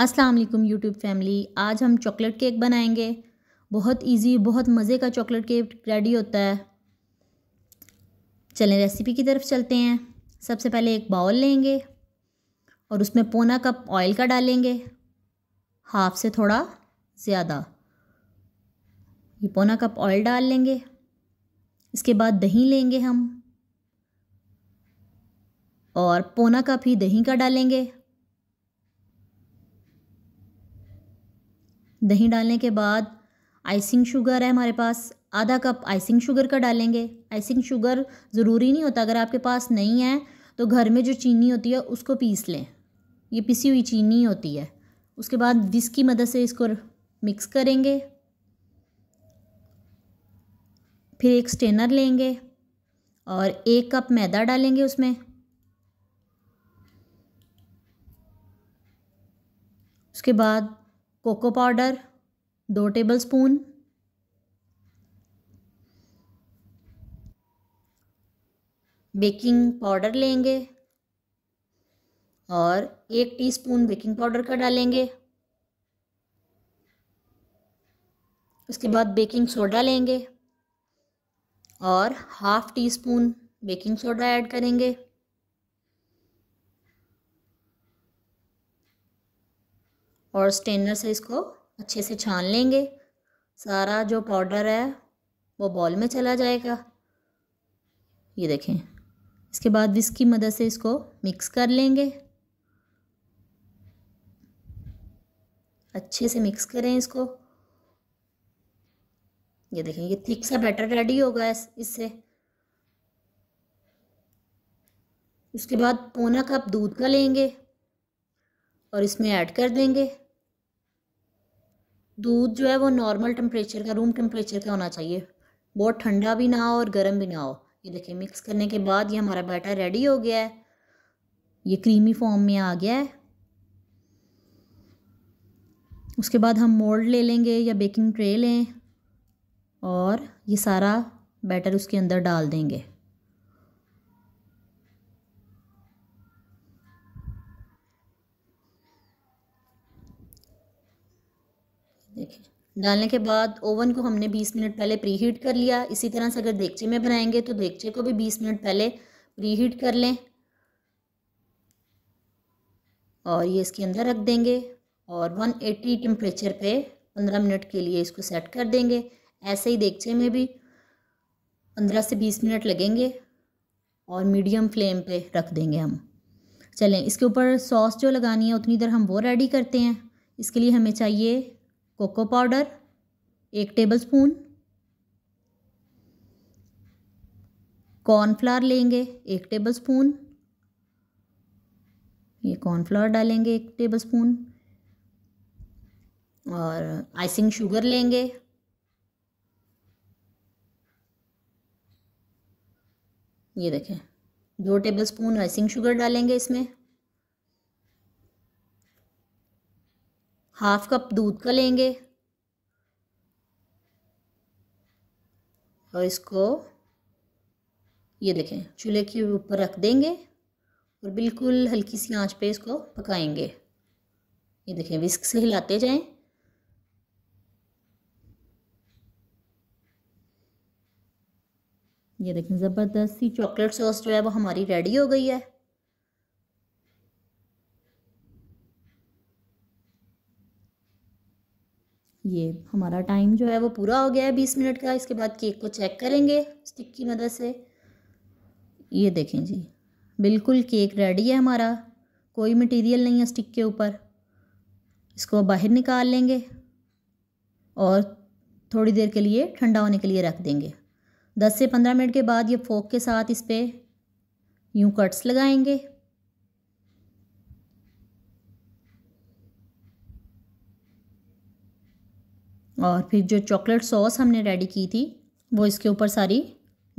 अस्सलाम वालेकुम YouTube family आज हम चॉकलेट केक बनाएंगे बहुत इजी बहुत मज़े का चॉकलेट केक रेडी होता है चलें रेसिपी की तरफ चलते हैं सबसे पहले एक बाउल लेंगे और उसमें पौना कप ऑयल का डालेंगे हाफ से थोड़ा ज़्यादा ये पौना कप ऑयल डाल लेंगे इसके बाद दही लेंगे हम और पौना कप ही दही का डालेंगे दही डालने के बाद आइसिंग शुगर है हमारे पास आधा कप आइसिंग शुगर का डालेंगे आइसिंग शुगर ज़रूरी नहीं होता अगर आपके पास नहीं है तो घर में जो चीनी होती है उसको पीस लें ये पिसी हुई चीनी होती है उसके बाद विस्क की मदद से इसको मिक्स करेंगे फिर एक स्टेनर लेंगे और एक कप मैदा डालेंगे उसमें उसके बाद कोको पाउडर दो टेबल स्पून बेकिंग पाउडर लेंगे और एक टीस्पून बेकिंग पाउडर का डालेंगे उसके बाद बेकिंग सोडा लेंगे और half teaspoon baking soda add करेंगे और स्टेनर से इसको अच्छे से छान लेंगे सारा जो पाउडर है वो बॉल में चला जाएगा ये देखें इसके बाद विस्क की मदद से इसको मिक्स कर लेंगे अच्छे से मिक्स करें इसको ये देखें ये थिक सा बैटर रेडी होगा इससे उसके बाद पौना कप दूध का लेंगे और इसमें ऐड कर देंगे दूध जो है वो नॉर्मल टेम्परेचर का रूम टेम्परेचर का होना चाहिए बहुत ठंडा भी ना हो और गर्म भी ना हो ये देखिए मिक्स करने के बाद ये हमारा बैटर रेडी हो गया है ये क्रीमी फॉर्म में आ गया है उसके बाद हम मोल्ड ले लेंगे या बेकिंग ट्रे लें और ये सारा बैटर उसके अंदर डाल देंगे डालने के बाद ओवन को हमने 20 मिनट पहले प्री हीट कर लिया इसी तरह से अगर देगचे में बनाएंगे तो देगचे को भी 20 मिनट पहले प्री हीट कर लें और ये इसके अंदर रख देंगे और 180 टेम्परेचर पे पंद्रह मिनट के लिए इसको सेट कर देंगे ऐसे ही देगचे में भी पंद्रह से बीस मिनट लगेंगे और मीडियम फ्लेम पे रख देंगे हम चलें इसके ऊपर सॉस जो लगानी है उतनी देर हम वो रेडी करते हैं इसके लिए हमें चाहिए कोको पाउडर एक टेबलस्पून कॉर्नफ्लावर लेंगे एक टेबलस्पून ये कॉर्नफ्लावर डालेंगे एक टेबलस्पून और आइसिंग शुगर लेंगे ये देखें दो टेबलस्पून आइसिंग शुगर डालेंगे इसमें हाफ कप दूध का लेंगे और इसको ये देखें चूल्हे के ऊपर रख देंगे और बिल्कुल हल्की सी आंच पे इसको पकाएंगे ये देखें विस्क से हिलाते जाएं ये देखें ज़बरदस्त सी चॉकलेट सॉस जो है वो हमारी रेडी हो गई है ये हमारा टाइम जो है वो पूरा हो गया है बीस मिनट का इसके बाद केक को चेक करेंगे स्टिक की मदद से ये देखें जी बिल्कुल केक रेडी है हमारा कोई मटेरियल नहीं है स्टिक के ऊपर इसको बाहर निकाल लेंगे और थोड़ी देर के लिए ठंडा होने के लिए रख देंगे दस से पंद्रह मिनट के बाद ये फोक के साथ इस पर यूँ कट्स लगाएंगे और फिर जो चॉकलेट सॉस हमने रेडी की थी वो इसके ऊपर सारी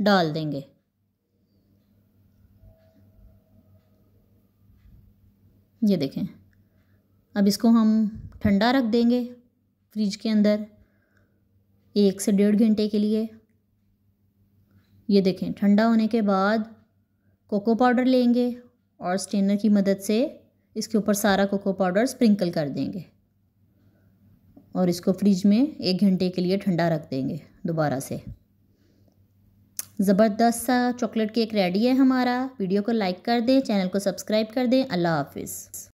डाल देंगे ये देखें अब इसको हम ठंडा रख देंगे फ्रिज के अंदर एक से डेढ़ घंटे के लिए ये देखें ठंडा होने के बाद कोको पाउडर लेंगे और स्टेनर की मदद से इसके ऊपर सारा कोको पाउडर स्प्रिंकल कर देंगे और इसको फ्रिज में एक घंटे के लिए ठंडा रख देंगे दोबारा से ज़बरदस्त सा चॉकलेट केक रेडी है हमारा वीडियो को लाइक कर दें चैनल को सब्सक्राइब कर दें अल्लाह हाफिज़